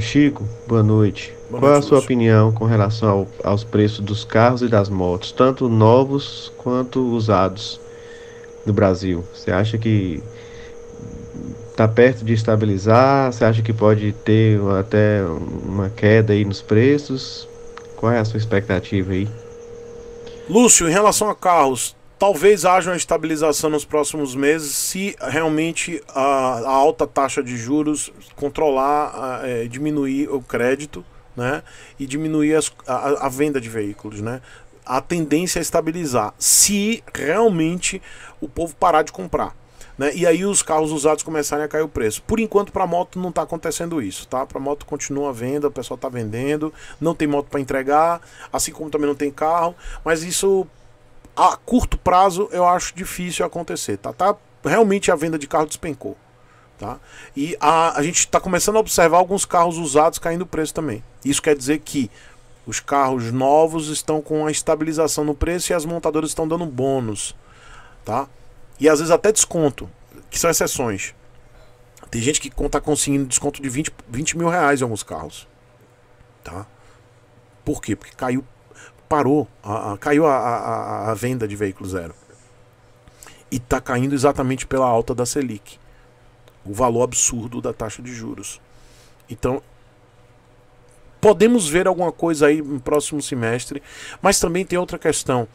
Chico, boa noite. Boa Qual noite, a sua Lúcio. opinião com relação ao, aos preços dos carros e das motos, tanto novos quanto usados no Brasil? Você acha que está perto de estabilizar? Você acha que pode ter até uma queda aí nos preços? Qual é a sua expectativa aí? Lúcio, em relação a carros, Talvez haja uma estabilização nos próximos meses se realmente a, a alta taxa de juros controlar, a, é, diminuir o crédito né? e diminuir as, a, a venda de veículos. Né? A tendência é estabilizar se realmente o povo parar de comprar. Né? E aí os carros usados começarem a cair o preço. Por enquanto para moto não está acontecendo isso, tá? Para moto continua a venda, o pessoal está vendendo, não tem moto para entregar, assim como também não tem carro, mas isso a curto prazo eu acho difícil acontecer, tá? tá realmente a venda de carro despencou, tá? E a, a gente está começando a observar alguns carros usados caindo o preço também. Isso quer dizer que os carros novos estão com a estabilização no preço e as montadoras estão dando bônus, tá? E às vezes até desconto, que são exceções. Tem gente que está conseguindo desconto de 20, 20 mil reais em alguns carros, tá? Por quê? Porque caiu parou, a, a, caiu a, a, venda de veículo zero. E está caindo exatamente pela alta da Selic. O valor absurdo da taxa de juros. Então, podemos ver alguma coisa aí no próximo semestre, mas também tem outra questão.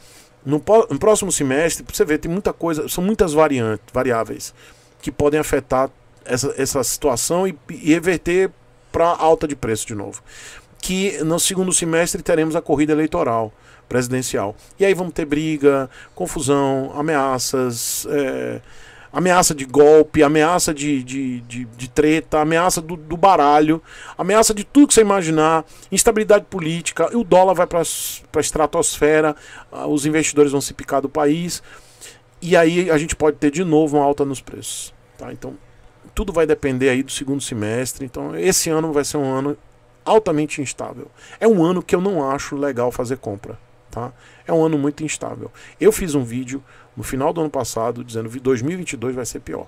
No, no próximo semestre, você vê, tem muita coisa, são muitas variantes, variáveis que podem afetar essa, essa situação e, e reverter para alta de preço de novo que no segundo semestre teremos a corrida eleitoral presidencial. E aí vamos ter briga, confusão, ameaças, é, ameaça de golpe, ameaça de, de, de, de treta, ameaça do, do, baralho, ameaça de tudo que você imaginar, instabilidade política, o dólar vai para a estratosfera, os investidores vão se picar do país, e aí a gente pode ter de novo uma alta nos preços. Tá? Então, tudo vai depender aí do segundo semestre. Então, esse ano vai ser um ano altamente instável. É um ano que eu não acho legal fazer compra. Tá? É um ano muito instável. Eu fiz um vídeo no final do ano passado dizendo que 2022 vai ser pior.